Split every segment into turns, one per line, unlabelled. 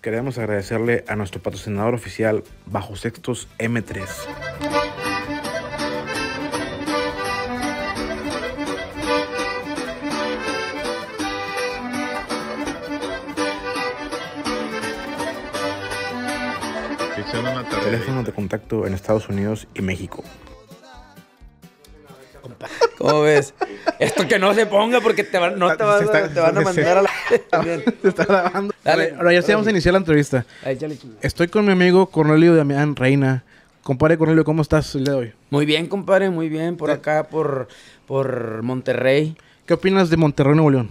queremos agradecerle a nuestro patrocinador oficial Bajo Sextos M3. Teléfono de contacto en Estados Unidos y México. ¿Cómo ves? Esto que no se ponga porque
te van, a mandar a la... Ahora ya estamos a
iniciar la entrevista. Estoy con mi amigo Cornelio Damián Reina. Compadre Cornelio, ¿cómo estás el día hoy? Muy
bien, compadre, muy bien. Por acá, por, por Monterrey. ¿Qué opinas de
Monterrey, Nuevo León?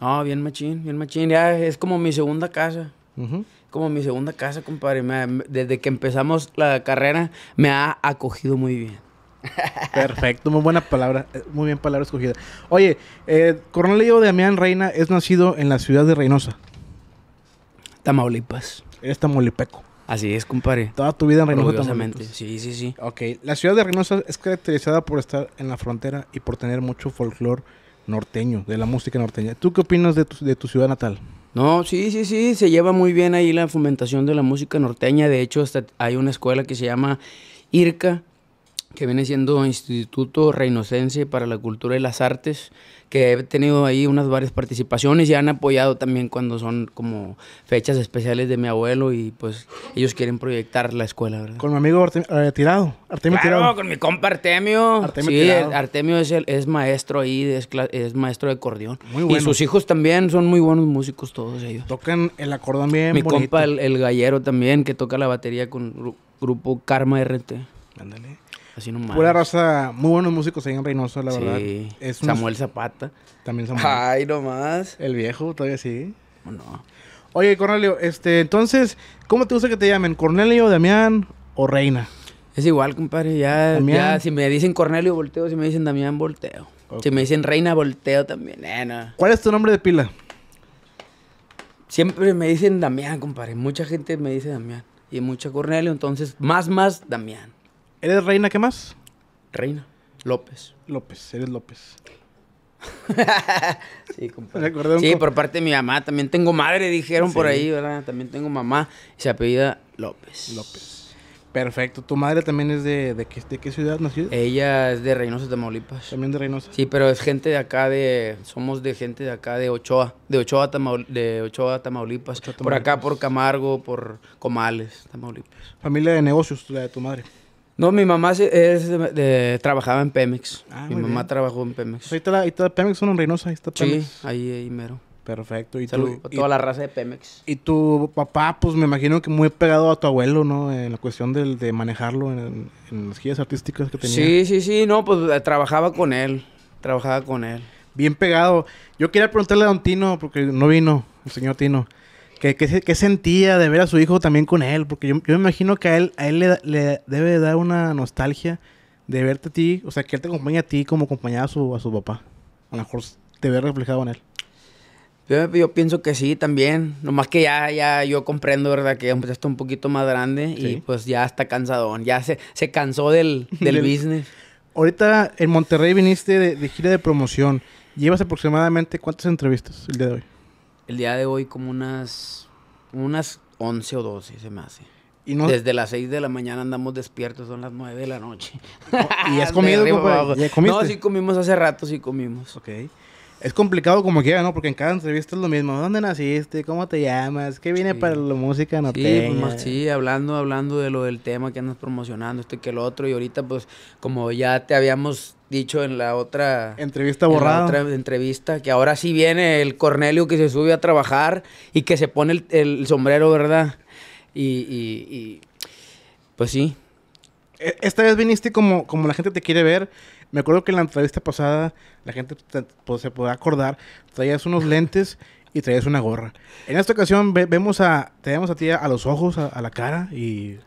Ah, bien machín, bien machín. Ya es como mi segunda casa. Como mi segunda casa, compadre. desde que empezamos la carrera me ha acogido
muy bien. Perfecto, muy buena palabra, eh, muy bien palabra escogida. Oye, eh, Cornelio Damián Reina es nacido en la ciudad de Reynosa. Tamaulipas. Eres tamaulipeco. Así es, compadre. Toda tu vida en Reynosa, Tamaulipas. Sí, sí, sí. Ok. La ciudad de Reynosa es caracterizada por estar en la frontera y por tener mucho folclore norteño, de la música norteña. ¿Tú qué opinas de tu, ciudad natal? No, sí, sí, sí, se lleva muy bien
ahí la fomentación de la música norteña. De hecho, hay una escuela que se llama IRCA, que viene siendo Instituto Reinocense para la Cultura y las Artes, que he tenido ahí unas varias participaciones y han apoyado también cuando son como fechas especiales de mi abuelo y pues ellos quieren proyectar la escuela, ¿verdad?
Con mi amigo Artem eh, Tirado, Artemio claro, con
mi compa Artemio. Artemio sí, Artemio es, es maestro ahí, es, es, maestro de acordeón. Muy bueno. Y sus hijos también son muy buenos músicos todos ellos. Tocan el acordeón bien Mi compa el, gallero también, que toca la batería con grupo Karma RT.
Ándale.
Así nomás. Pura raza, muy buenos músicos ahí en Reynoso, la verdad. Samuel Zapata. También Samuel. Ay, nomás. El viejo todavía sí. No. Oye, Cornelio, este, entonces, ¿cómo te gusta que te llamen? ¿Cornelio, Damián o Reina? Es igual, compadre.
Ya, ya si me dicen Cornelio, volteo. Si me dicen Damián, volteo. Si me dicen Reina, volteo también. Eh, ¿Cuál es tu nombre de pila? Siempre me dicen Damián, compadre. Mucha gente me dice Damián. Y mucha Cornelio, entonces, más, más Damián. ¿Eres
reina qué más? Reina. López. López, eres López.
sí, por parte de mi mamá. También tengo madre, dijeron por ahí, ¿verdad? También tengo mamá. se apellida López. López. Perfecto. ¿Tu madre también es de, qué, qué ciudad nacida? Ella es de Reynosa, Tamaulipas. También de Reynosa. Sí, pero es gente de acá de... Somos de gente de acá de Ochoa. De Ochoa, de Ochoa, Tamaulipas. Por acá, por Camargo, por Comales, Tamaulipas.
Familia de negocios, la de tu madre. No, mi mamá
es, trabajaba en Pemex. Ah, mi mamá trabajó en Pemex.
Pues ahí está, Pemex, son en Reynosa, ahí está Pemex. Sí, ahí, ahí mero. Perfecto. ¿Y Salud, toda la raza de Pemex. Y tu papá, pues me imagino que muy pegado a tu abuelo, ¿no? En la cuestión de manejarlo en, en, las guías artísticas que tenía. Sí,
sí, sí, no, pues eh, trabajaba con él. Trabajaba con él. Bien
pegado. Yo quería preguntarle a don Tino, porque no vino, el señor Tino. ¿Qué, sentía de ver a su hijo también con él? Porque yo, me imagino que a él, a él le, debe dar una nostalgia de verte a ti, o sea, que él te acompaña a ti como acompañaba a su, a su papá. A lo mejor te ve reflejado en él.
Yo, pienso que sí también, nomás que ya, ya yo comprendo, ¿verdad? Que ya pues, está un poquito más grande y pues ya está cansadón, ya se, se cansó del,
business. Ahorita en Monterrey viniste de gira de promoción, llevas aproximadamente cuántas entrevistas el día de hoy?
el día de hoy como unas, unas 11 o 12 se me hace. Y no... Desde las 6 de la mañana andamos despiertos, son las 9 de la noche. ¿Y has comido? no, sí comimos
hace rato, sí comimos. Ok. Es complicado como quiera, ¿no? Porque en cada entrevista es lo mismo. ¿Dónde naciste? ¿Cómo te llamas? ¿Qué viene para la música no sí, pues,
sí, hablando, hablando de lo del tema que andas promocionando, este que el otro. Y ahorita, pues, como ya te habíamos dicho en la otra entrevista borrada. entrevista, que ahora sí viene el Cornelio que se sube a trabajar y que se pone el, sombrero,
¿verdad? Y, pues sí. E, esta vez viniste como, como la gente te quiere ver. Me acuerdo que en la entrevista pasada la gente pues, se podrá acordar, traías unos lentes y traías una gorra. En esta ocasión vemos a, te vemos a ti a, los ojos, a la cara y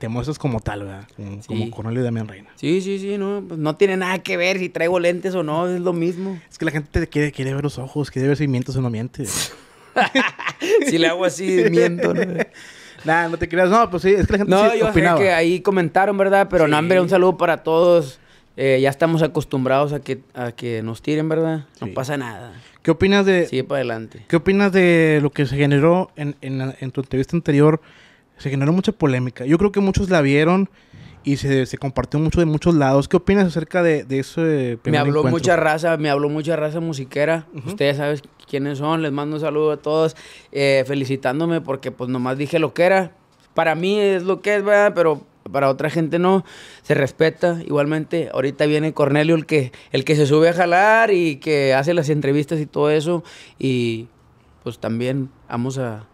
te muestras como tal, ¿verdad? Como, sí. Cornelio y Damián Reina.
Sí, sí, sí, no, pues no tiene nada que ver si traigo lentes o no, es lo mismo.
Es que la gente te quiere, quiere ver los ojos, quiere ver si mientes o no mientes.
si le hago así, miento, ¿no?
no te creas. No, pues sí, es que la gente No, yo creo que
ahí comentaron, ¿verdad? Pero no, un saludo para todos. Eh, ya estamos acostumbrados a que, a que nos tiren, ¿verdad? No pasa nada.
¿Qué opinas de... Sigue
para adelante.
¿Qué opinas de lo que se generó en tu entrevista anterior se generó mucha polémica. Yo creo que muchos la vieron y se, compartió mucho de muchos lados. ¿Qué opinas acerca de, eso? Me habló mucha
raza, me habló mucha raza musiquera. Ustedes saben quiénes son, les mando un saludo a todos, eh, felicitándome porque pues nomás dije lo que era. Para mí es lo que es, ¿verdad? pero para otra gente no, se respeta igualmente. Ahorita viene Cornelio el que, el que se sube a jalar y que hace las entrevistas y todo eso. Y pues también vamos a,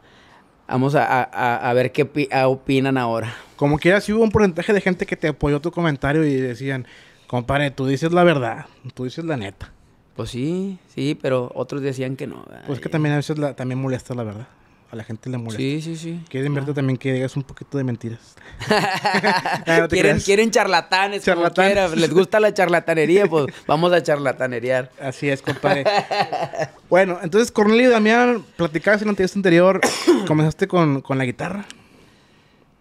Vamos
a, ver qué opinan ahora. Como quiera, sí hubo un porcentaje de gente que te apoyó tu comentario y decían, compadre, tú dices la verdad, tú dices la neta. Pues sí, sí, pero otros decían que no. Pues que también a veces también molesta la verdad la gente le molesta. Sí, sí, sí. Quieren verte ah. también que digas un poquito de mentiras.
quieren, charlatanes. Les gusta la charlatanería, pues vamos a charlatanerear. Así es, compadre.
bueno, entonces, Cornelio y Damián, platicabas en el entrevista anterior comenzaste con la guitarra.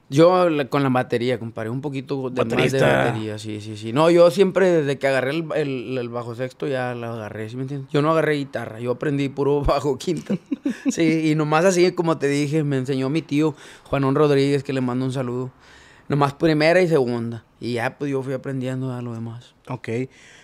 Yo con la batería, comparé un poquito
de más de batería, sí, sí, sí. No, yo siempre desde que agarré el, bajo sexto ya lo agarré, ¿sí me entiendes? Yo no agarré guitarra, yo aprendí puro bajo quinto sí, y nomás así, como te dije, me enseñó mi tío Juanón Rodríguez, que le mando un saludo. Nomás primera y segunda. Y ya pues yo fui
aprendiendo a lo demás. Ok.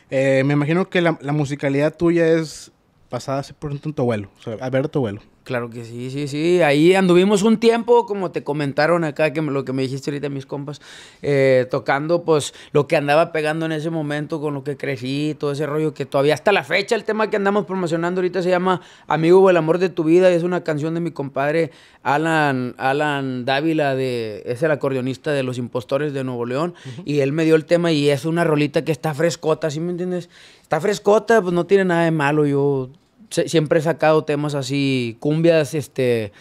Eh, me imagino que la, musicalidad tuya es pasada por tu abuelo, o sea, a ver tu abuelo
claro que sí, sí, sí. Ahí anduvimos un tiempo, como te comentaron acá, que lo que me dijiste ahorita mis compas, eh, tocando pues lo que andaba pegando en ese momento, con lo que crecí, todo ese rollo que todavía hasta la fecha el tema que andamos promocionando ahorita se llama Amigo o el amor de tu vida y es una canción de mi compadre Alan, Alan Dávila, de, es el acordeonista de Los Impostores de Nuevo León y él me dio el tema y es una rolita que está frescota, ¿sí me entiendes? Está frescota, pues no tiene nada de malo, yo siempre he sacado temas así, cumbias este,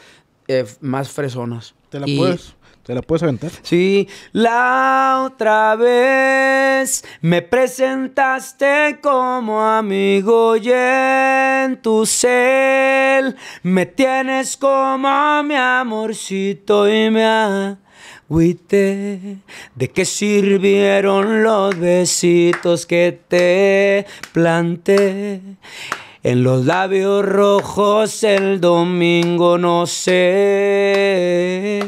eh, más fresonas. ¿Te la
puedes? ¿Te la puedes aventar? Sí. La otra vez me presentaste como amigo y en tu cel me tienes como mi amorcito y me agüité. ¿De qué sirvieron los besitos que te planté? En los labios rojos el domingo no sé.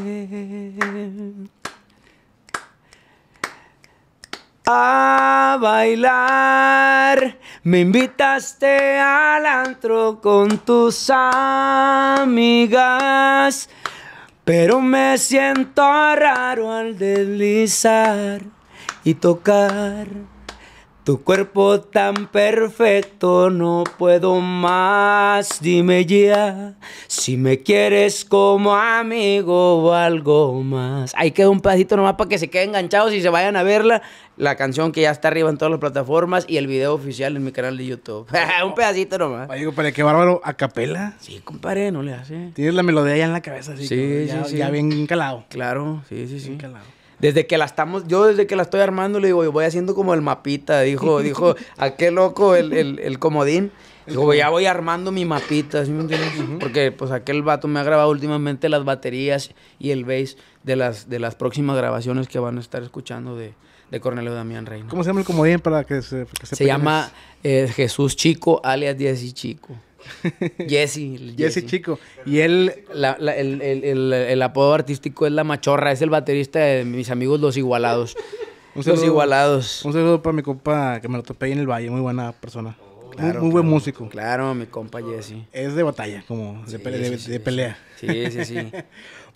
A bailar, me invitaste al antro con tus amigas, pero me siento raro al deslizar y tocar. Tu cuerpo tan perfecto, no puedo más, dime ya. Si me quieres como amigo
o algo más. Ahí queda un pedacito nomás para que se queden enganchados y se vayan a verla. La canción que ya está arriba en todas las plataformas y el video oficial en mi canal de YouTube. un pedacito nomás.
Oye, para que bárbaro, a capela. Sí, compadre, no le hace. Tienes la melodía ya en la cabeza, Sí, sí, ya, sí. ya bien
calado. Claro, sí, sí, sí. Desde que la estamos, yo desde que la estoy armando, le digo, voy haciendo como el mapita, dijo, dijo, a qué loco el, comodín. Digo, ya voy armando mi mapita, ¿sí me entiendes? Porque pues aquel vato me ha grabado últimamente las baterías y el bass de las, de las próximas grabaciones que van a estar escuchando de, Cornelio Damián Reina.
¿Cómo se llama el comodín para que se... se, llama
eh, Jesús Chico, alias 10 y Chico. Jesse. Jesse Chico. Y él, el, apodo artístico es La Machorra, es el baterista de mis amigos Los Igualados. Los Igualados.
Un saludo para mi compa que me lo topé en el Valle, muy buena persona. Oh, muy, buen músico. Claro, mi compa
Jesse. Es de batalla, como de, pelea, sí, sí, Sí,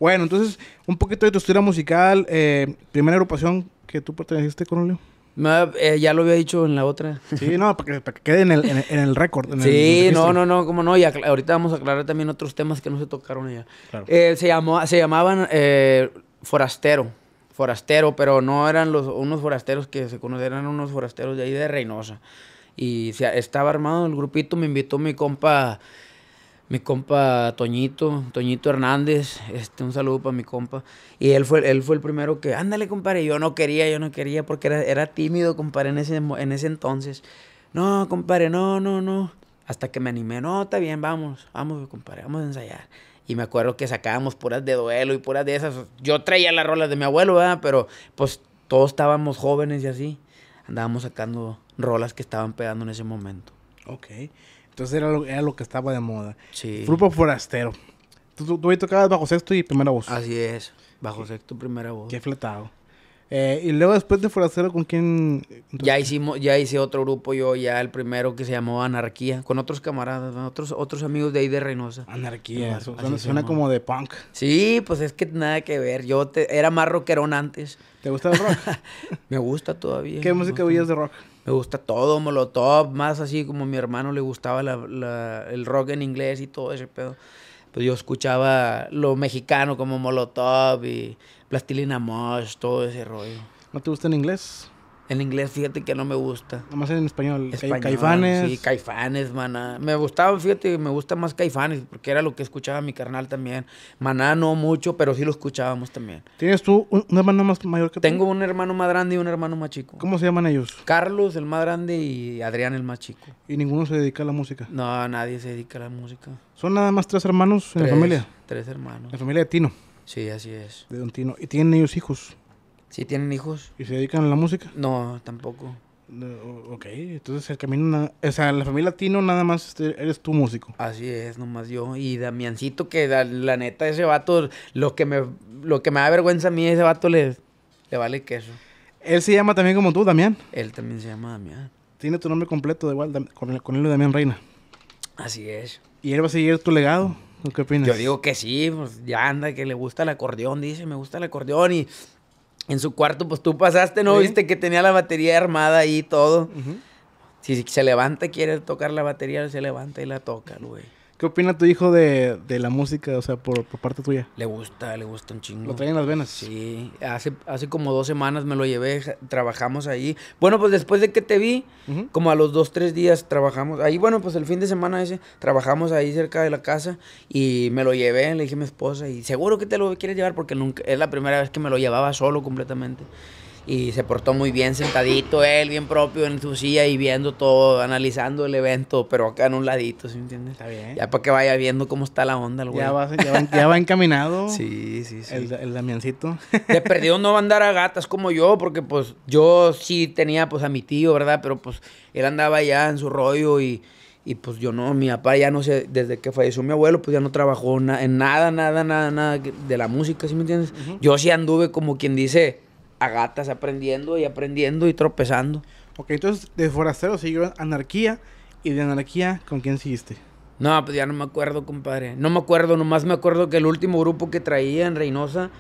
bueno, entonces, un poquito de tu historia musical. Eh, primera agrupación que tú perteneciste, Leo. Eh, ya lo había dicho en la otra. Sí, no, para que, quede en el, récord. sí, no,
no, no, como no. Y ahorita vamos a aclarar también otros temas que no se tocaron allá. Eh, se, llamaban eh, Forastero. Forastero, pero no eran los, unos forasteros que se conocían, eran unos forasteros de ahí de Reynosa. Y se, estaba armado el grupito, me invitó mi compa mi compa Toñito, Toñito Hernández, este, un saludo para mi compa. Y él fue, él fue el primero que, ándale, compadre, yo no quería, yo no quería, porque era, tímido, compadre, en ese, en ese entonces. No, compadre, no, no, no. Hasta que me animé, no, está bien, vamos, vamos, compadre, vamos a ensayar. Y me acuerdo que sacábamos puras de duelo y puras de esas. Yo traía las rolas de mi abuelo, ¿verdad? Pero pues todos estábamos jóvenes y así.
Andábamos sacando rolas que estaban pegando en ese momento. Ok. Entonces era lo, era lo que estaba de moda. Sí. Grupo Forastero. Tú, tú, tocabas bajo sexto y primera voz. Así es. Bajo sexto, primera voz. Qué fletado. Eh, y luego después de Forastero, ¿con
quién? ya hicimos, ya hice otro grupo yo, ya el primero que se llamó Anarquía, con otros camaradas, otros, otros amigos de ahí de Reynosa. Anarquía, suena, como
de punk. Sí,
pues es que nada que ver. Yo te, era más rockerón antes. ¿Te gusta el rock? Me gusta todavía. ¿Qué música oías de rock? me gusta todo, Molotov, más así como a mi hermano le gustaba la, el rock en inglés y todo ese pedo. Pues yo escuchaba lo mexicano como Molotov y Plastilina Mosh, todo ese rollo. ¿No te gusta en inglés? En inglés, fíjate que no me gusta. Más en español. caifanes. Sí, caifanes, maná. Me gustaba, fíjate, me gusta más caifanes, porque era lo que escuchaba mi carnal también. Maná no mucho, pero sí lo escuchábamos también. ¿Tienes tú un, hermano más mayor que tú? Tengo un hermano más grande y un hermano más chico. ¿Cómo
se llaman ellos? Carlos, el más grande, y Adrián, el más chico. ¿Y ninguno se dedica a la música?
No, nadie se dedica a la música.
¿Son nada más tres hermanos en la familia?
Tres hermanos. ¿La familia de Tino? Sí,
así es. De Don Tino. ¿Y tienen ellos hijos? Sí, tienen hijos. ¿Y se dedican a la música? No, tampoco. ok, entonces el camino, o sea, la familia latino nada más este, eres tú músico.
Así es, nomás yo. Y Damiancito, que la, neta, ese vato, lo que me, lo que me da vergüenza a mí, ese vato le, le vale queso. Él se llama también como tú,
Damián. Él también se llama Damián. Tiene tu nombre completo, de igual, con, el, con Damián Reina. Así es. ¿Y él va a seguir tu legado? ¿Qué opinas? Yo digo
que sí, pues ya anda, que le gusta el acordeón, dice, me gusta el acordeón y en su cuarto, pues tú pasaste, ¿no? Viste que tenía la batería armada ahí y todo. si, se levanta, quiere tocar la batería, se levanta y la toca, güey.
¿Qué opina tu hijo de, la música, o sea, por, parte tuya?
Le gusta, le gusta un chingo. ¿Lo traen en las venas? Sí, hace, hace como dos semanas me lo llevé, trabajamos ahí. Bueno, pues después de que te vi, como a los dos, tres días trabajamos. Ahí, bueno, pues el fin de semana ese, trabajamos ahí cerca de la casa y me lo llevé, le dije a mi esposa y seguro que te lo quieres llevar porque nunca, es la primera vez que me lo llevaba solo completamente y se portó muy bien sentadito él, bien propio en su silla y viendo todo, analizando el evento, pero acá en un ladito, ¿sí me entiendes? Está bien.
Ya para que vaya viendo cómo está la onda el güey. Ya va, ya va, encaminado. sí, sí, sí. El, el Damiancito.
de perdido no va a andar a gatas como yo, porque pues yo sí tenía pues a mi tío, ¿verdad? Pero pues él andaba ya en su rollo y... Y pues yo no, mi papá ya no sé, desde que falleció mi abuelo, pues ya no trabajó en nada, nada, nada, nada de la música, ¿sí me entiendes? Yo sí anduve como quien dice, a gatas aprendiendo y aprendiendo y
tropezando. Ok, entonces de forastero siguió anarquía y de anarquía, ¿con quién siguiste?
No, pues ya no me acuerdo, compadre. No me acuerdo, nomás me acuerdo que el último grupo que traía en Reynosa,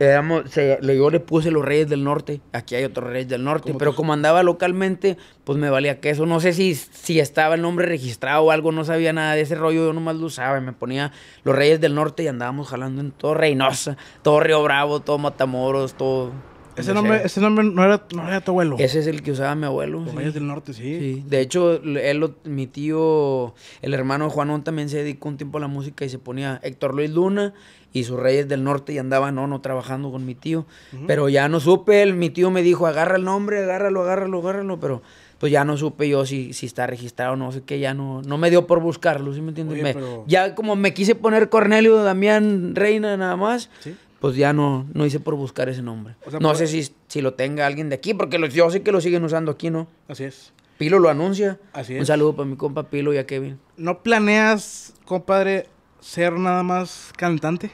éramos, yo le puse los Reyes del Norte. Aquí hay otros Reyes del Norte, pero como andaba localmente, pues me valía que eso. No sé si, si estaba el nombre registrado o algo, no sabía nada de ese rollo, yo nomás lo usaba. Me ponía los Reyes del Norte y andábamos jalando en todo Reynosa, todo Río Bravo, todo Matamoros, todo ese nombre, ese
nombre no era, tu abuelo. Ese
es el que usaba mi abuelo. Reyes del Norte, sí. sí. De hecho, él, mi tío, el hermano de Juanón también se dedicó un tiempo a la música y se ponía Héctor Luis Luna y sus Reyes del Norte y andaba no, no trabajando con mi tío. Pero ya no supe, mi tío me dijo, agarra el nombre, agárralo, agárralo, agárralo, pero pues ya no supe yo si, si está registrado o no, sé que ya no, no me dio por buscarlo, ¿sí me entiendes? Ya como me quise poner Cornelio Damián Reina nada más. ¿Sí? pues ya no, no hice por buscar ese nombre. no sé si, si lo tenga alguien de aquí, porque yo sé que lo
siguen usando aquí, ¿no? Así es. Pilo lo
anuncia. Así es. Un saludo para mi compa Pilo y a Kevin.
¿No planeas, compadre, ser nada más cantante?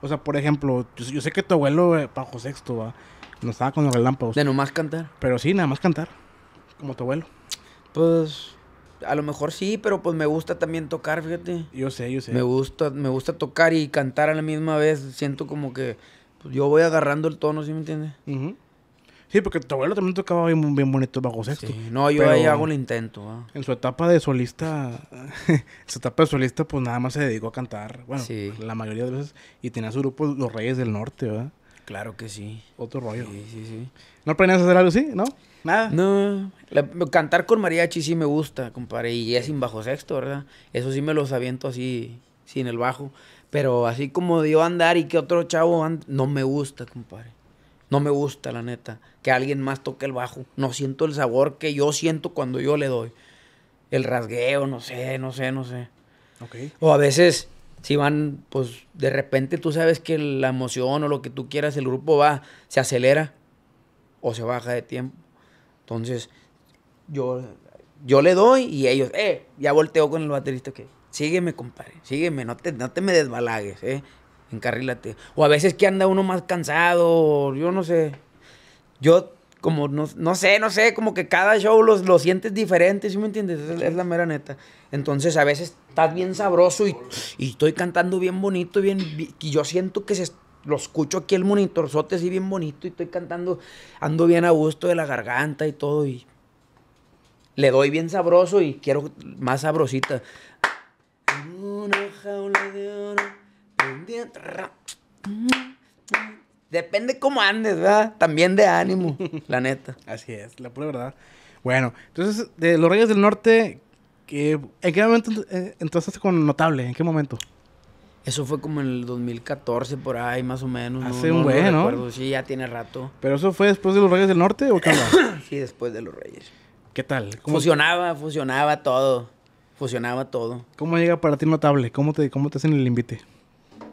O sea, por ejemplo, yo, sé que tu abuelo, eh, Pajo Sexto, no estaba con los relámpagos. De nomás cantar. Pero sí, nada más cantar. Como tu abuelo. Pues a lo mejor sí,
pero pues me gusta también tocar, fíjate. Yo sé, yo sé. Me gusta, me gusta tocar y cantar a la misma vez. Siento como que pues, yo voy agarrando el tono, ¿sí me entiendes?
Sí, porque tu abuelo también tocaba bien, bien bonito bajo sexto. Sí. No, yo ahí hago el intento. En su etapa de solista, su etapa de solista, pues nada más se dedicó a cantar. Bueno, la mayoría de veces. Y tenía su grupo Los Reyes del Norte, ¿verdad? Claro que sí. Otro rollo. Sí, sí, sí. ¿No planeas hacer algo así, no?
Nada. No. cantar con mariachi sí me gusta, compadre. Y es sin bajo sexto, ¿verdad? Eso sí me los aviento así, sin el bajo. Pero así como dio andar y que otro chavo no me gusta, compadre. No me gusta, la neta. Que alguien más toque el bajo. No siento el sabor que yo siento cuando yo le doy. El rasgueo, no sé, no sé, no sé. Okay. O a veces, si van, pues de repente tú sabes que la emoción o lo que tú quieras, el grupo va, se acelera o se baja de tiempo. Entonces, yo, yo le doy y ellos, eh, ya volteó con el baterista que, sígueme, compadre, sígueme, no te, no te me desbalagues, eh, encarrílate. O a veces que anda uno más cansado, yo no sé. Yo, como, no, sé, no sé, como que cada show lo los sientes diferente, ¿sí me entiendes? Es, la mera neta. Entonces, a veces estás bien sabroso y, estoy cantando bien bonito, bien, y yo siento que se lo escucho aquí el monitorzote así bien bonito y estoy cantando, ando bien a gusto de la garganta y todo y le doy bien sabroso y quiero más sabrosita. Depende cómo andes, ¿verdad? También de ánimo, la neta.
Así es, la pura verdad. Bueno, entonces, de los Reyes del Norte, ¿en qué momento eh, entraste con Notable? ¿En qué momento? Eso fue como en el 2014 por ahí, más o menos. Hace ah, un buen, no, Sí,
ya tiene rato.
¿Pero eso fue después de los Reyes del Norte o qué más
sí, después de los Reyes. ¿Qué tal? ¿Cómo... Fusionaba, fusionaba todo. Fusionaba todo.
¿Cómo llega para ti notable? ¿Cómo te, cómo te hacen el invite?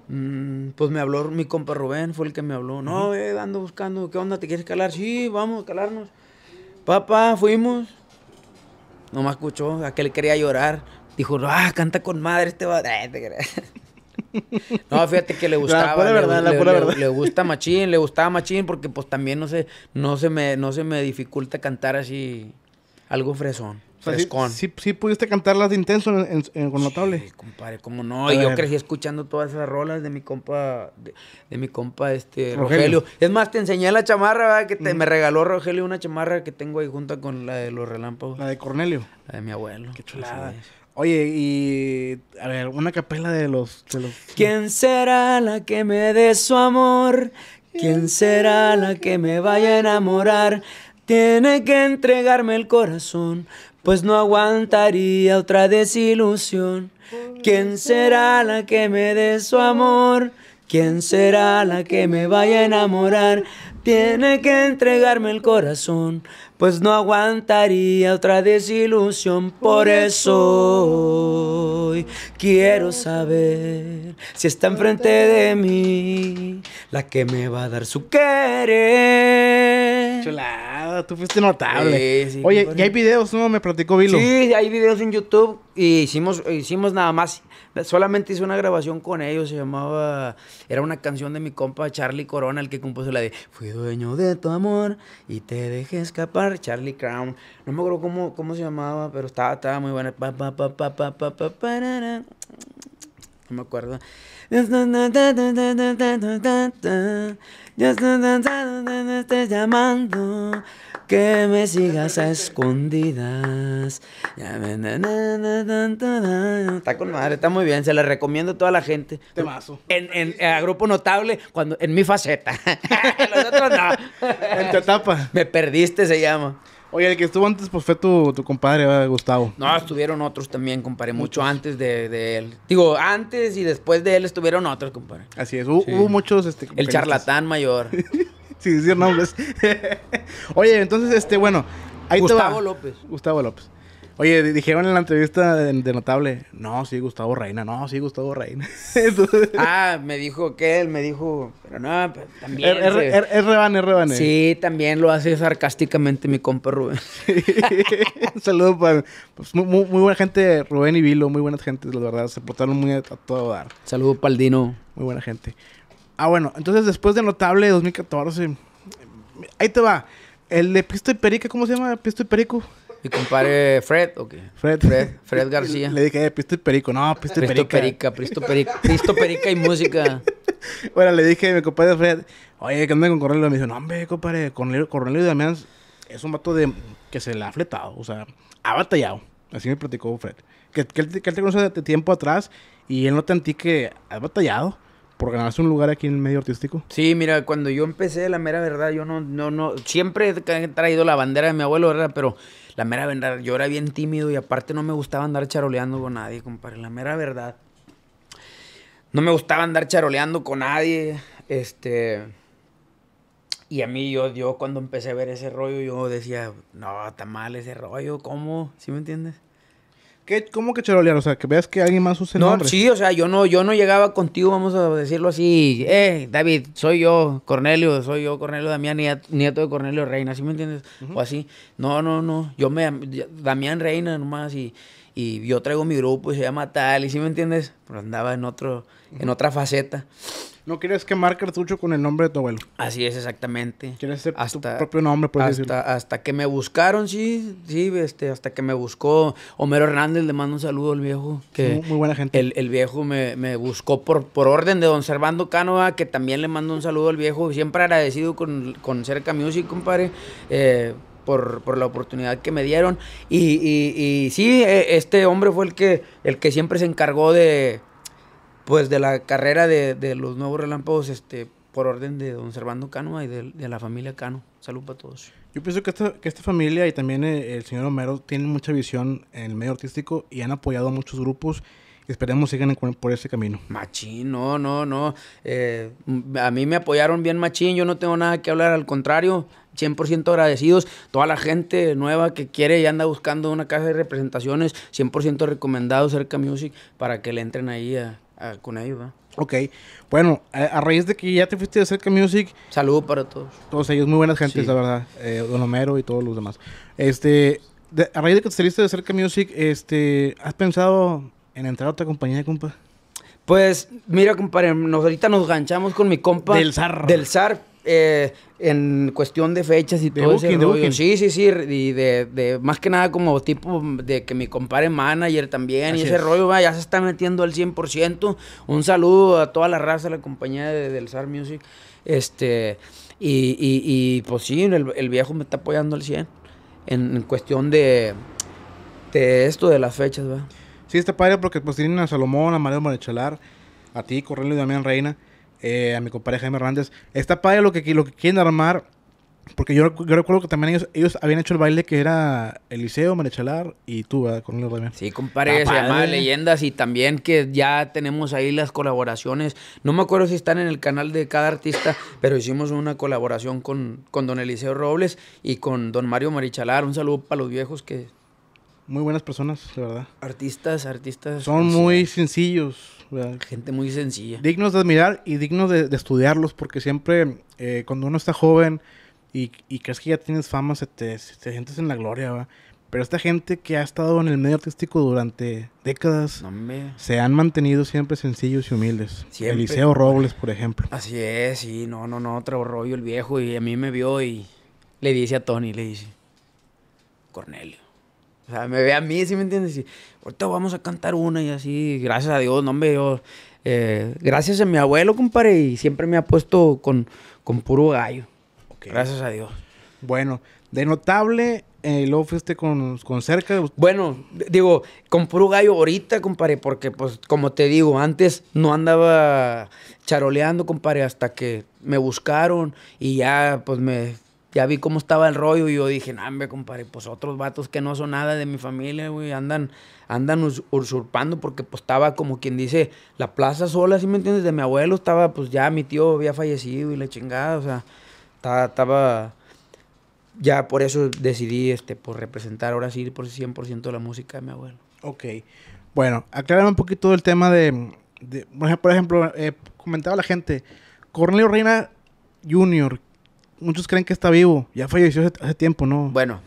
Mm, pues
me habló mi compa Rubén, fue el que me habló. No, eh, ando buscando, ¿qué onda? ¿Te quieres calar? Sí, vamos a calarnos. Papá, fuimos. No me escuchó, aquel quería llorar. Dijo, ah, canta con madre este va. No, fíjate que le gustaba. La verdad, le, la pura verdad. Le, gusta machín, le gustaba machín porque pues también no se, no se, me, no se me dificulta cantar así algo fresón. frescón. Sí,
sí, pudiste cantarlas de intenso en, en, con Notable. Sí,
compadre, cómo no. yo crecí escuchando todas esas rolas de mi compa, de, mi compa este Rogelio. Es más, te enseñé la chamarra que me regaló Rogelio una chamarra que tengo ahí junto con la de los relámpagos. La de Cornelio. La de mi abuelo. Qué chulada.
Oye, y a ver, una capela de los,
¿Quién será la que
me dé su amor? ¿Quién será la que me vaya a enamorar? Tiene que entregarme el corazón, pues no aguantaría otra desilusión. ¿Quién será la que me dé su amor? ¿Quién será la que me vaya a enamorar? Tiene que entregarme el corazón, pues no aguantaría otra desilusión. Por eso hoy quiero saber si está enfrente de
mí la que me va a dar su
querer. Chulada,
tú fuiste notable. Oye, y hay videos, ¿no? Me platicó Vilo. Sí, hay videos en YouTube y hicimos, hicimos nada más. Solamente hice una grabación con ellos, se llamaba. Era una canción de mi compa Charlie Corona, el que compuso la de dueño de tu amor y te dejé escapar. Charlie Crown. No me acuerdo cómo, cómo se llamaba, pero estaba, estaba muy buena. no me acuerdo.
Yo estoy llamando. Que me sigas a escondidas. Está
con madre, está muy bien. Se la recomiendo a toda la gente. te En, en, eh, a grupo
notable, cuando, en mi faceta.
Los otros no. En tu Me perdiste,
se llama. Oye, el que estuvo antes pues, fue tu, compadre, Gustavo.
No, estuvieron otros también, compadre, mucho antes de, él. Digo, antes y después de él estuvieron otros, compadre. Así es, hubo,
muchos... Este, el charlatán mayor. Sin decir nombres. Oye, entonces, este, bueno... Ahí Gustavo López. Gustavo López. Oye, dijeron en la entrevista de, Notable, no, sí, Gustavo Reina, no, sí, Gustavo Reina.
ah, me dijo que él, me dijo, pero no, también. Er, er, er, es
reban, es reban. Eh. Sí, también lo hace sarcásticamente mi compa Rubén. Saludos saludo para. Pues, muy, buena gente, Rubén y Vilo, muy buenas gente, la verdad, se portaron muy a, todo dar. Saludos para Muy buena gente. Ah, bueno, entonces después de Notable 2014, ahí te va. El de Pisto y Perico, ¿cómo se llama? Pisto y Perico. Mi compadre Fred, qué Fred. Fred, Fred García. Le dije, eh, Pisto y Perico. No, Pisto y Perica. Perica. Pisto Perica,
Pisto Perica y música.
bueno, le dije a mi compadre Fred, oye, ¿qué onda con Cornelio? Me dijo, no, hombre, compadre, Cornelio, Cornelio Damián es un vato de, que se le ha fletado, o sea, ha batallado. Así me platicó Fred. Que, que, él, te conoce de tiempo atrás y él no te antique, que has batallado por ganarse un lugar aquí en el medio artístico? Sí, mira, cuando yo empecé, la mera verdad, yo no, no, no, siempre he traído
la bandera de mi abuelo, ¿verdad? Pero la mera verdad, yo era bien tímido y aparte no me gustaba andar charoleando con nadie, compadre. La mera verdad. No me gustaba andar charoleando con nadie. Este. Y a mí, yo, yo cuando empecé a ver ese rollo, yo decía, no, está mal ese rollo, ¿cómo?
¿Sí me entiendes? ¿Qué, ¿Cómo que charolear? O sea, que veas que alguien más usa el no, sí,
o sea, yo no, yo no llegaba contigo, vamos a decirlo así. Eh, David, soy yo, Cornelio, soy yo, Cornelio Damián, nieto de Cornelio Reina, ¿sí me entiendes? O así. No, no, no. Yo me Damián Reina nomás y, yo traigo mi grupo y se llama tal, y ¿sí me entiendes? Pero andaba en otro, en otra faceta. No quieres quemar tucho con
el nombre de tu abuelo.
Así es, exactamente. Quieres ser hasta, tu propio nombre, por hasta, Hasta que me buscaron, sí, sí, este, hasta que me buscó Homero Hernández, le mando un saludo al viejo. Que muy, buena gente. El, viejo me, buscó por, por orden de don Servando Cánova, que también le mando un saludo al viejo. Siempre agradecido con, con Cerca Music, compadre. Eh, por, la oportunidad que me dieron. Y, y, y sí, e, este hombre fue el que, el que siempre se encargó de, pues de la carrera de, de los nuevos relámpagos, este, por orden de don Servando Cano y de, la familia Cano. Salud para todos.
Yo pienso que esta, que esta familia y también eh, el, señor Homero tienen mucha visión en el medio artístico y han apoyado a muchos grupos. esperemos sigan por ese camino. Machín,
no, no, no. Eh, a mí me apoyaron bien machín, yo no tengo nada que hablar, al contrario, 100% agradecidos. Toda la gente nueva que quiere y anda buscando una casa de representaciones, 100% recomendado Cerca Music para que le entren ahí a, Ah, con ayuda. Ok, bueno, a, raíz
de que ya te fuiste de Cerca Music. Saludos para todos. Todos ellos, muy buenas gentes, la verdad. Eh, Don Homero y todos los demás. Este, a raíz de que te saliste de Cerca Music, este, ¿has pensado en entrar a otra compañía, compa? Pues, mira, compadre, nos, ahorita nos ganchamos
con mi compa. Del SAR. Del SAR, eh, en cuestión de fechas y todo Sí, sí, sí. Y de, más que nada como tipo de que mi compadre manager también y ese rollo, ya se está metiendo al 100%. Un saludo a toda la raza, la compañía del SAR Music. Este, y, y, pues sí, el, viejo me está apoyando al
100 en, cuestión de, de esto de las fechas, va. Sí, está padre porque pues tienen a Salomón, a Mario Marechalar a ti, Correlo y Damián Reina. Eh, a mi compadre Jaime Hernández. Está padre lo que, lo que quieren armar. Porque yo, recuerdo que también ellos, ellos habían hecho el baile que era Eliseo, Marichalar y tú, ¿verdad? Con ellos también. Sí, compadre, se llama Leyendas
y también que ya tenemos ahí las colaboraciones. No me acuerdo si están en el canal de cada artista, pero hicimos una colaboración con, con don Eliseo Robles y con don Mario Marichalar. Un saludo para los viejos que
muy buenas personas, de verdad. Artistas, artistas. Son muy sencillos.
¿verdad? Gente muy sencilla.
Dignos de admirar y dignos de, estudiarlos, porque siempre eh, cuando uno está joven y, crees que ya tienes fama, se te, sientes en la gloria, ¿verdad? Pero esta gente que ha estado en el medio artístico durante décadas se han mantenido siempre sencillos y humildes. Eliseo Robles, por ejemplo.
Así es, sí, no, no, no, otro rollo el viejo y a mí me vio y le dice a Tony, le dice, Cornelio o sea, me ve a mí, ¿sí me entiendes? Y, ahorita vamos a cantar una y así, gracias a Dios, no me dio. Eh, gracias a mi abuelo, compadre, y siempre me ha puesto con, con puro gallo. Gracias a Dios. Bueno, de notable, eh, luego fuiste con, con cerca. Bueno, digo, con puro gallo ahorita, compadre, porque pues como te digo, antes no andaba charoleando, compadre, hasta que me buscaron y ya pues me ya vi cómo estaba el rollo y yo dije, no, nah, compadre, pues otros vatos que no son nada de mi familia, güey, andan, andan usurpando porque pues estaba como quien dice, la plaza sola, ¿sí me entiendes? De mi abuelo estaba, pues ya mi tío había fallecido y la chingada, o sea, estaba... Ya por eso
decidí, este, por representar ahora sí por 100% de la música de mi abuelo. Ok. Bueno, aclárame un poquito del tema de, por ejemplo, eh, comentaba la gente, Cornelio Reina Jr., muchos creen que está vivo. Ya falleció hace, tiempo, ¿no? Bueno,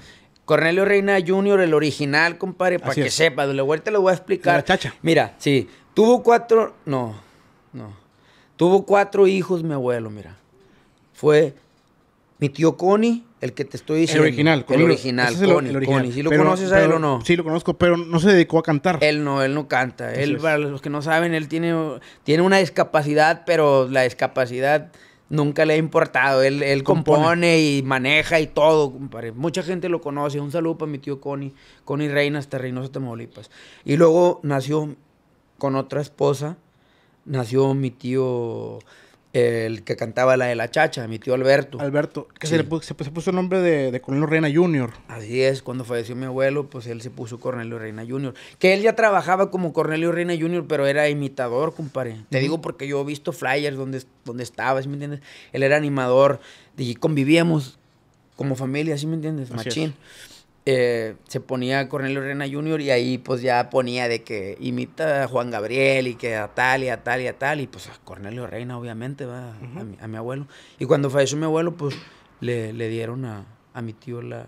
Cornelio Reina Jr., el original, compadre, para que sepas. De la vuelta lo voy a explicar. La chacha. Mira, sí. Tuvo cuatro. No, no. Tuvo cuatro hijos, mi abuelo, mira. Fue mi tío Connie, el que te estoy diciendo. El original, original, Connie, original. Connie. ¿Sí lo conoces a él o no? Sí, lo conozco, pero no se dedicó a cantar. Él no, él no canta. él, para los que no saben, él tiene, tiene una discapacidad, pero la discapacidad nunca le ha importado. Él, compone. y maneja y todo, Mucha gente lo conoce. Un saludo para mi tío Connie, Connie Reina, hasta Reynosa, Tamaulipas. Y luego nació con otra esposa, nació mi tío el que cantaba la de la chacha, mi tío Alberto. Alberto, que se, le puso, el nombre de, Cornelio Reina Jr. Así es, cuando falleció mi abuelo, pues él se puso Cornelio Reina Jr. Que él ya trabajaba como Cornelio Reina Jr., pero era imitador, compadre. Te digo porque yo he visto flyers donde, donde estaba, ¿sí me entiendes? Él era animador, y convivíamos como familia, ¿sí me entiendes? Machín. Eh, se ponía Cornelio Reina Jr. y ahí pues ya ponía de que imita a Juan Gabriel y que a tal y a tal y a tal. Y pues a Cornelio Reina obviamente va a, mi, abuelo. Y cuando falleció mi abuelo pues le, dieron a, a mi tío la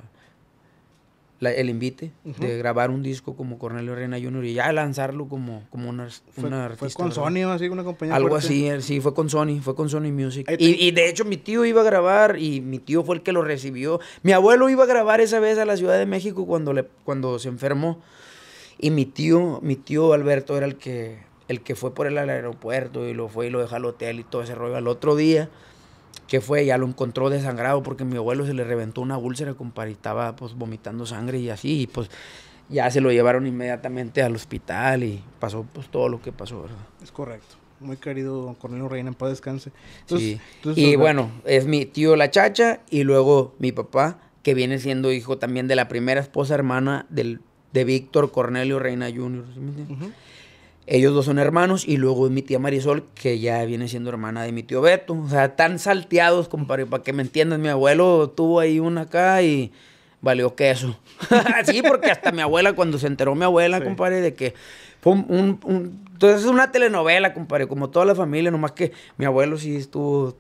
el invite de grabar un disco como Cornelio Reina Jr. y ya lanzarlo como, como una, artista. Fue con Sony, así, una compañía. Algo así, sí, fue con Sony, fue con Sony Music. Y, de hecho mi tío iba a grabar y mi tío fue el que lo recibió. Mi abuelo iba a grabar esa vez a la Ciudad de México cuando, le, cuando se enfermó. Y mi tío, mi tío Alberto era el que, el que fue por él al aeropuerto y lo fue y lo dejó al hotel y todo ese rollo. Al otro día que fue, ya lo encontró desangrado porque mi abuelo se le reventó una úlcera, compadre, y estaba pues vomitando sangre y así, y pues ya se lo llevaron inmediatamente al hospital y pasó pues todo lo que pasó, ¿verdad?
Es correcto. Muy querido don Cornelio Reina, en paz descanse.
sí. y bueno, es mi tío La Chacha y luego mi papá, que viene siendo hijo también de la primera esposa hermana del, de Víctor Cornelio Reina Jr. Ellos dos son hermanos y luego mi tía Marisol, que ya viene siendo hermana de mi tío Beto. O sea, tan salteados, compadre, para que me entiendas. Mi abuelo tuvo ahí una acá y valió queso. sí, porque hasta mi abuela, cuando se enteró mi abuela, compadre, de que fue Entonces es una telenovela, compadre, como toda la familia, nomás que mi abuelo sí estuvo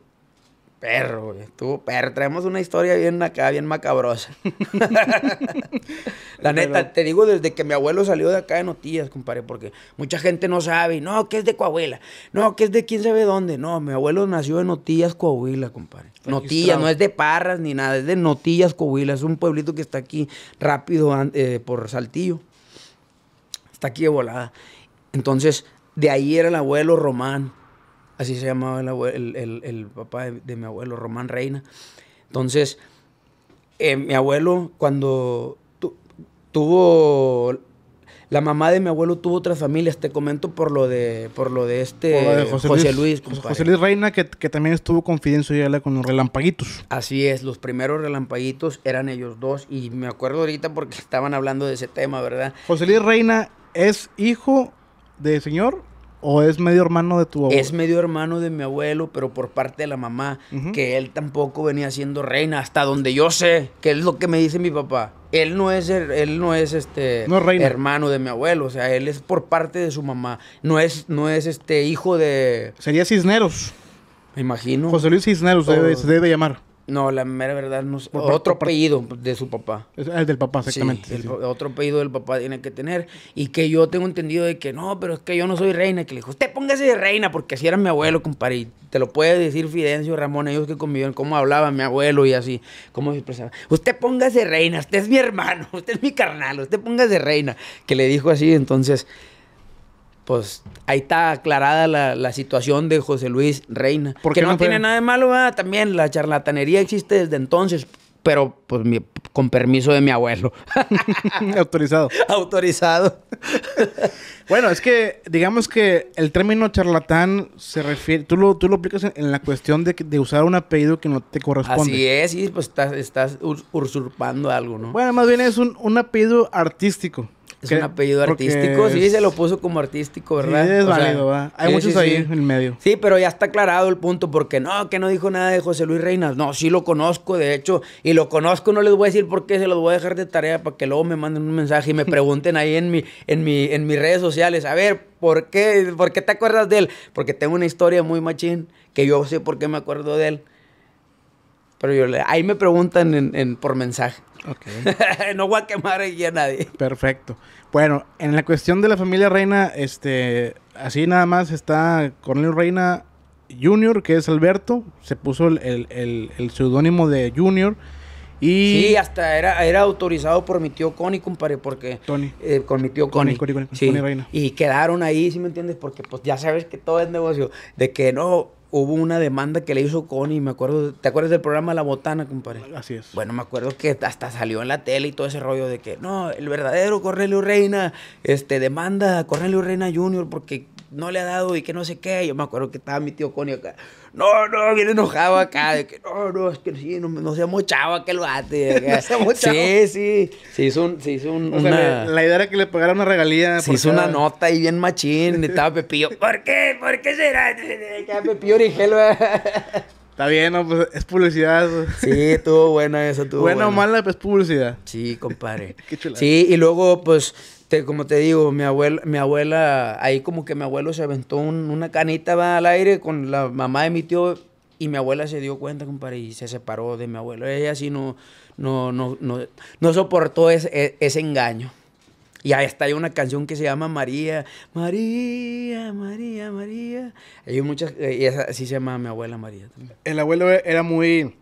perro, Estuvo perro. Traemos una historia bien acá, bien macabrosa. la neta, te digo desde que mi abuelo salió de acá de Notillas, compadre, porque mucha gente no sabe. No, que es de Coahuila. No, que es de quién sabe dónde. No, mi abuelo nació de Notillas, Coahuila, compadre. Notillas, no es de Parras ni nada, es de Notillas, Coahuila. Es un pueblito que está aquí rápido eh, por Saltillo. Está aquí de volada. Entonces, de ahí era el abuelo Román. Así se llamaba el, papá de, mi abuelo, Román Reina. Entonces, eh, mi abuelo, cuando tuvo. La mamá de mi abuelo tuvo otras familias, te comento por lo de, por lo de este José, Luis. José Luis
Reina, que, también estuvo confidencial con los relampaguitos.
Así es, los primeros relampaguitos eran ellos dos. Y me acuerdo ahorita porque estaban hablando de ese tema, ¿verdad? José Luis Reina es hijo
de señor ¿O es medio hermano de tu abuelo? Es
medio hermano de mi abuelo, pero por parte de la mamá, que él tampoco venía siendo reina, hasta donde yo sé, que es lo que me dice mi papá. Él no es, él no es este hermano de mi abuelo, o sea, él es por parte de su mamá. No es, no es este hijo de. Sería Cisneros. Me imagino.
José Luis Cisneros debe, oh. se debe llamar.
No, la mera verdad no Otro apellido de su
papá. Es, ah, del papá, exactamente.
Otro apellido del papá tiene que tener. Y que yo tengo entendido de que no, pero es que yo no soy reina. Que le dijo, usted póngase de reina, porque así era mi abuelo, compadre. Y te lo puede decir Fidencio, Ramón, ellos que convivieron, cómo hablaba mi abuelo y así, cómo se expresaba. Usted póngase reina, usted es mi hermano, usted es mi carnal, usted póngase reina. Que le dijo así, entonces pues ahí está aclarada la, situación de José Luis Reina. Porque no, tiene nada de malo, también la charlatanería existe desde entonces, pero pues con
permiso de mi abuelo. Autorizado.
Autorizado.
bueno, es que digamos que el término charlatán se refiere, tú lo, tú lo aplicas en, la cuestión de, de, usar un apellido que no te corresponde. Así
es, y pues estás, estás usurpando
algo, ¿no? Bueno, más bien es un, un apellido artístico. Es un apellido artístico, sí, se
lo puso como artístico, ¿verdad? Sí, es Hay muchos ahí en el medio. Sí, pero ya está aclarado el punto, porque no, que no dijo nada de José Luis Reinas. No, sí lo conozco, de hecho, y lo conozco, no les voy a decir por qué, se los voy a dejar de tarea para que luego me manden un mensaje y me pregunten ahí en, mi, en, mi, en mis redes sociales, a ver, ¿por qué, ¿por qué te acuerdas de él? Porque tengo una historia muy machín, que yo sé por qué me acuerdo de él
pero yo le, ahí me preguntan en, por mensaje. no voy a quemar aquí a nadie. Perfecto. Bueno, en la cuestión de la familia Reina, este, así nada más está Cornelio Reina Junior, que es Alberto, se puso el, el, seudónimo de Junior. Y... Sí, hasta era, era autorizado por mi tío Connie, compadre, porque... Tony. Eh, con mi tío Connie. Y
quedaron ahí, si me entiendes? Porque pues ya sabes que todo es negocio. De que no, hubo una demanda que le hizo Connie, me acuerdo, ¿te acuerdas del programa La Botana, compadre? Así es. Bueno, me acuerdo que hasta salió en la tele y todo ese rollo de que, no, el verdadero Cornelio Reina, este, demanda a Cornelio Reina Jr. porque no le ha dado y que no sé qué. Yo me acuerdo que estaba mi tío Connie acá. No, no, viene enojado acá. que no, no, es que sí, no, no se ha mochado aquel bate. no se Sí, sí. Se hizo, un, se hizo un, una... la idea era que le pagara una regalía. Se hizo una nota ahí bien machín. Estaba Pepillo. ¿Por qué? ¿Por qué será? Estaba Pepillo Origel. Está bien, no, pues es publicidad. Sí, estuvo buena eso, estuvo buena. Buena o
mala, pues publicidad. Sí, compadre. Qué chulada. Sí,
y luego, pues, como te digo, mi abuela, mi abuela, ahí como que mi abuelo se aventó una canita va al aire con la mamá de mi tío y mi abuela se dio cuenta, compadre, y se separó de mi abuelo. Ella sí no, no, no, no, soportó ese, e, ese engaño. Y ahí está, hay una canción que se llama María, María, María, María.
Hay muchas, eh, y esa, así se llama mi abuela María también. El abuelo e, era muy,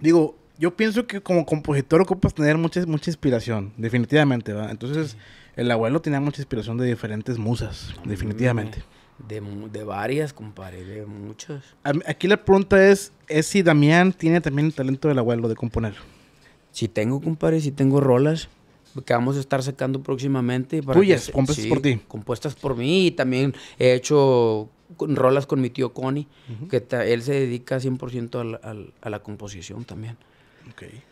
digo, yo pienso que como compositor ocupas tener mucha, mucha inspiración, definitivamente, ¿verdad? Entonces, el abuelo tenía mucha inspiración de diferentes musas, definitivamente.
Mm, de, varias, compadre, de muchas.
Aquí la pregunta es, es si Damián tiene también el talento del abuelo de componer. Si tengo, compadre, si tengo rolas que vamos a estar sacando próximamente. Para Tuyas, compuestas por ti.
Compuestas por mí y también he hecho rolas con mi tío Connie, que él se dedica 100% a la, a la composición también. Okay.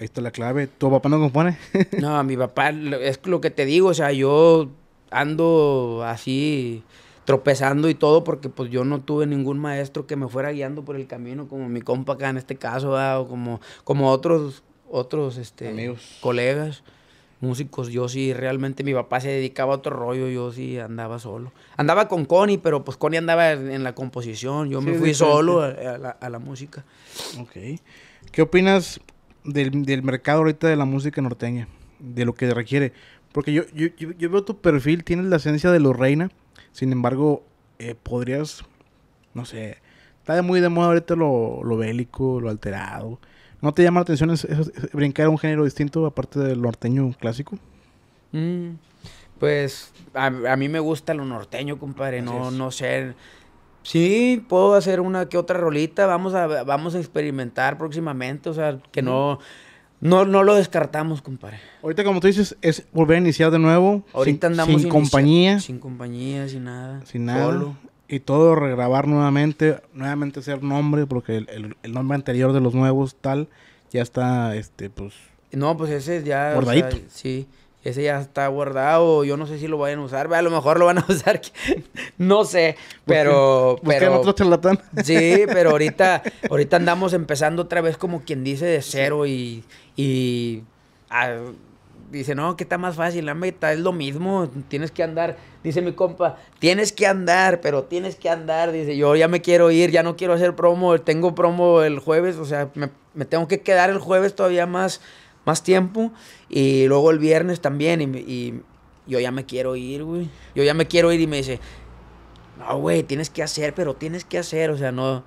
Ahí está la clave. ¿Tu papá no compone?
no, mi papá, es lo que te digo, o sea, yo ando así tropezando y todo porque pues yo no tuve ningún maestro que me fuera guiando por el camino como mi compa acá en este caso o como como otros otros este colegas músicos yo sí realmente mi papá se dedicaba a otro rollo yo sí andaba solo andaba con Connie pero pues Connie andaba en la composición yo me fui solo a,
la, a, la, música Ok. ¿qué opinas del, mercado ahorita de la música norteña, de lo que requiere. Porque yo, yo, veo tu perfil, tienes la esencia de lo Reina, sin embargo, eh, podrías, no sé, está muy de moda ahorita lo, bélico, lo alterado. ¿No te llama la atención es, brincar a un género distinto aparte del norteño clásico?
Mm, pues a, a, mí me gusta lo norteño, compadre, no, no ser... Sé Sí, puedo hacer una que otra rolita, vamos a, vamos a experimentar próximamente, o sea, que no, no, no lo descartamos, compadre.
Ahorita, como tú dices, es volver a iniciar de nuevo. Ahorita andamos sin compañía. Sin
compañía, sin nada. Sin
Y todo regrabar nuevamente, nuevamente hacer nombre, porque el, nombre anterior de los nuevos, tal, ya está, este, pues, No,
pues ese ya. sí ese ya está guardado, yo no sé si lo vayan a usar, a lo mejor lo van a usar, no sé, pero... pero otro
Sí, pero
ahorita, ahorita andamos empezando otra vez como quien dice de cero y... Ah, dice, no, que está más fácil, la es lo mismo, tienes que andar, dice mi compa, tienes que andar, pero tienes que andar, dice, yo ya me quiero ir, ya no quiero hacer promo, tengo promo el jueves, o sea, me tengo que quedar el jueves todavía más más tiempo. Y luego el viernes también. Y, yo ya me quiero ir, güey. Yo ya me
quiero ir y me dice, no, güey, tienes que hacer, pero tienes que hacer. O sea, no.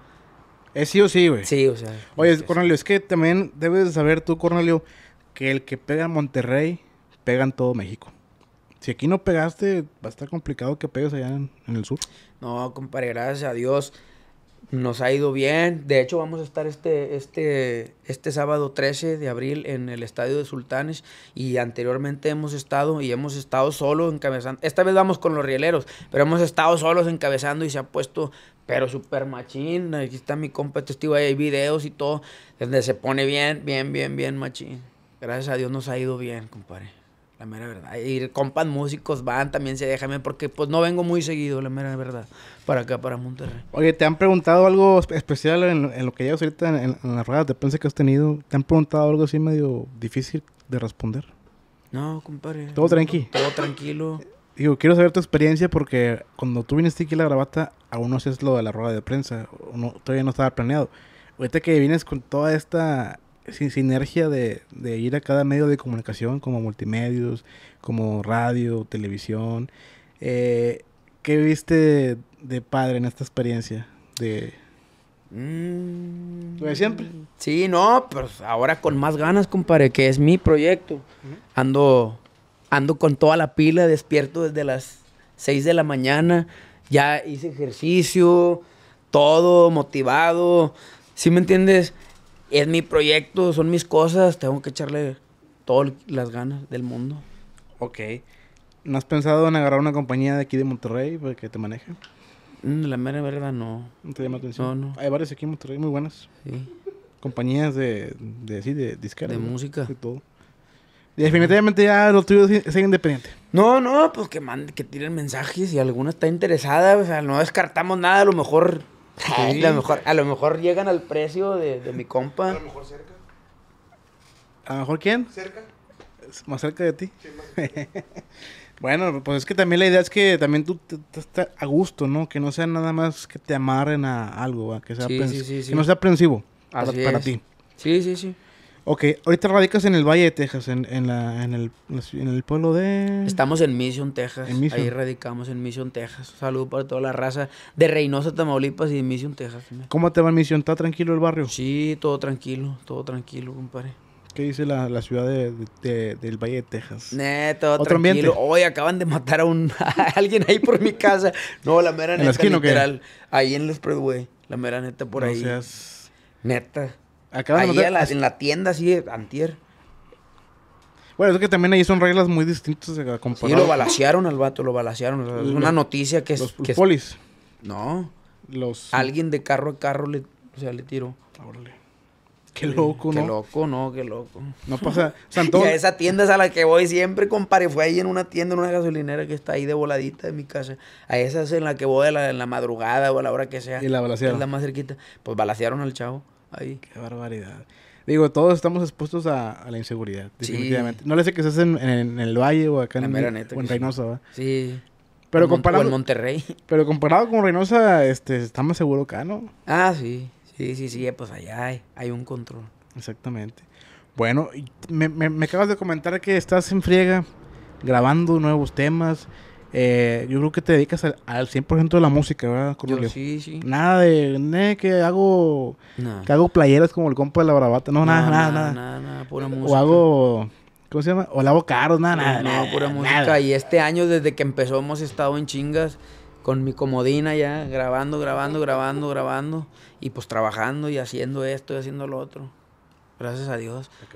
Es sí o sí, güey. Sí, o sea. Oye, Cornelio, es que también debes de saber tú, Cornelio, que el que pega en Monterrey, pega en todo México. Si aquí no pegaste, va a estar complicado que pegues allá en el sur. No, compadre, gracias a Dios. Nos ha ido
bien. De hecho, vamos a estar este, este, este sábado 13 de abril en el Estadio de Sultanes. Y anteriormente hemos estado y hemos estado solos encabezando. Esta vez vamos con los rieleros, pero hemos estado solos encabezando y se ha puesto, pero super machín. Aquí está mi compa testigo, hay videos y todo, donde se pone bien, bien, bien, bien machín. Gracias a Dios nos ha ido bien, compadre. La mera verdad. Y compas músicos van también, se déjame, porque pues no vengo muy seguido, la mera verdad, para acá, para Monterrey.
Oye, ¿te han preguntado algo especial en, lo que llevas ahorita en, las ruedas de prensa que has tenido? ¿Te han preguntado algo así medio difícil de responder? No, compadre. ¿Todo tranquilo? Todo tranquilo. Digo, quiero saber tu experiencia porque cuando tú viniste aquí a la gravata, aún no es lo de la rueda de prensa, todavía no estaba planeado. Ahorita que vienes con toda esta sin sinergia de, ir a cada medio de comunicación, como multimedios, como radio, televisión. Eh, ¿Qué viste de, padre en esta experiencia?
Mm. De... siempre? Sí, no, pero ahora con más ganas, compadre, que es mi proyecto. Ando, ando con toda la pila, despierto desde las 6 de la mañana, ya hice ejercicio, todo motivado. ¿Sí me entiendes? es mi proyecto, son mis cosas, tengo que echarle
todas las ganas del mundo. Ok. ¿No has pensado en agarrar una compañía de aquí de Monterrey para que te maneje? Mm, la mera verdad no. ¿No te llama atención? No, no. Hay varias aquí en Monterrey muy buenas. Sí. Compañías de, de, sí, de discar, De música. De todo. definitivamente ya los tuyos siguen independiente. No, no, pues que mande, que tiren mensajes.
y alguna está interesada, o sea, no descartamos nada. A lo mejor a, lo mejor, a lo mejor llegan al precio de, mi compa. A lo mejor cerca.
¿A lo mejor quién? Cerca. Más cerca de ti. más bueno, pues es que también la idea es que también tú estás a gusto, ¿no? Que no sea nada más que te amarren a algo, Que, sea sí, sí, no sea aprensivo para ti. Sí, sí, sí. Ok, ahorita radicas en el Valle de Texas, en, la, el, en el pueblo de... Estamos en Mission,
Texas. Ahí radicamos en Mission, Texas. Saludos para toda la raza de Reynosa, Tamaulipas y Mission, Texas.
¿Cómo te va en Mission? ¿Está tranquilo el barrio? Sí, todo tranquilo, todo tranquilo, compadre. ¿Qué dice la, ciudad de, del Valle de Texas? Neta, todo tranquilo.
Hoy acaban de matar a, un, alguien ahí por mi casa. No, la mera neta, ¿En literal. Ahí en los Expressway. La mera neta por ahí. Seas... Neta ahí en la tienda, así, antier.
Bueno, es que también ahí son reglas muy distintas de lo balasearon
al vato, lo balacearon. Es una noticia que es... Los polis. No. Los... Alguien de carro a carro le, sea, le tiró. Órale. Qué loco, ¿no? Qué loco, no, qué loco. No pasa. Santón. y a esa tienda es a la que voy siempre, compadre. Fue ahí en una tienda, en una gasolinera que está ahí de voladita de mi casa. A esa es en la que voy en la madrugada o a la hora que sea. Y la Es la más cerquita. Pues
balacearon al chavo. ¡Ay! Qué barbaridad. Digo, todos estamos expuestos a, la inseguridad, definitivamente. No le sé qué estás en, en, el Valle o acá en, Reynosa, ¿verdad? Sí. Pero comparado, o en Monterrey. Pero comparado con Reynosa, este, está más seguro acá, ¿no? Ah, sí. Sí, sí, sí. Pues allá hay, hay un control. Exactamente. Bueno, me, me, me acabas de comentar que estás en friega grabando nuevos temas. Eh, yo creo que te dedicas al, 100% de la música, ¿verdad, sí, sí. Nada de que hago que hago playeras como el compa de la bravata No, nada, nada,
nada. Nada, pura música. O
hago... ¿Cómo se llama? O lavo carros, nada, nada.
No, pura música. Y este año, desde que empezó, hemos estado en chingas con mi comodina ya, grabando, grabando, grabando, grabando. Y pues
trabajando
y haciendo esto y haciendo lo otro. Gracias a Dios. Ah,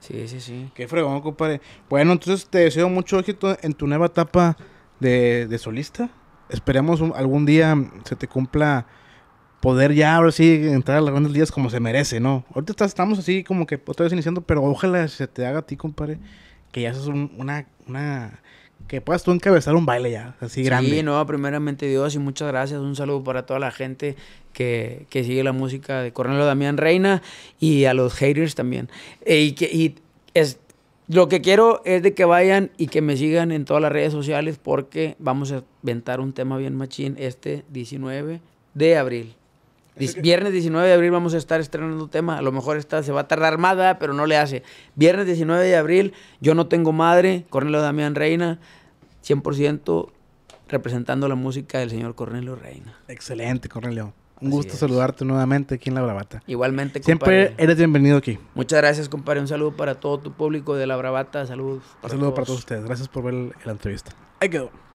sí, sí, sí. Qué
fregón, compadre. Bueno, entonces te deseo mucho éxito en tu nueva etapa de, solista. Esperemos algún día mm, se te cumpla poder ya ahora sí entrar a las grandes días como se merece, ¿no? Ahorita estamos así como que otra vez iniciando, pero ojalá se te haga a ti, compadre, que ya seas una, una... Que puedas tú encabezar un baile ya, así grande. Sí,
no, primeramente Dios y muchas gracias. Un saludo para toda la gente que, sigue la música de Cornelio Damián Reina y a los haters también. Eh, y que y es, lo que quiero es de que vayan y que me sigan en todas las redes sociales porque vamos a inventar un tema bien machín este 19 de abril. viernes 19 de abril vamos a estar estrenando un tema. A lo mejor esta se va a tardar más, pero no le hace. Viernes 19 de abril, Yo No Tengo Madre, Cornelio Damián Reina, 100% representando la música del señor Cornelio Reina.
Excelente, Cornelio. Un gusto saludarte nuevamente aquí en La Bravata. Igualmente, compadre. Siempre eres bienvenido aquí. Muchas
gracias, compadre. Un saludo para todo tu público de La Bravata. Saludos. Un saludo para todos ustedes.
Gracias por ver la entrevista.
Ahí quedó.